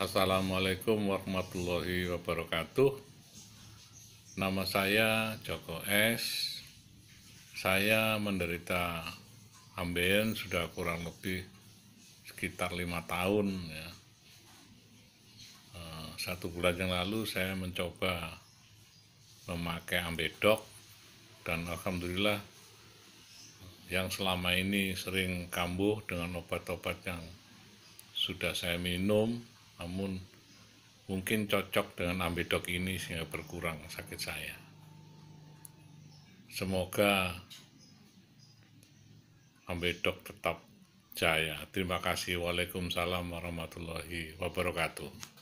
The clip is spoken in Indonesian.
Assalamualaikum warahmatullahi wabarakatuh. Nama saya Joko S. Saya menderita ambeien sudah kurang lebih sekitar lima tahun ya. Eh, satu bulan yang lalu saya mencoba memakai ambedok dan alhamdulillah yang selama ini sering kambuh dengan obat-obat yang sudah saya minum namun mungkin cocok dengan ambedok ini sehingga berkurang sakit saya. Semoga ambedok tetap jaya. Terima kasih. Waalaikumsalam warahmatullahi wabarakatuh.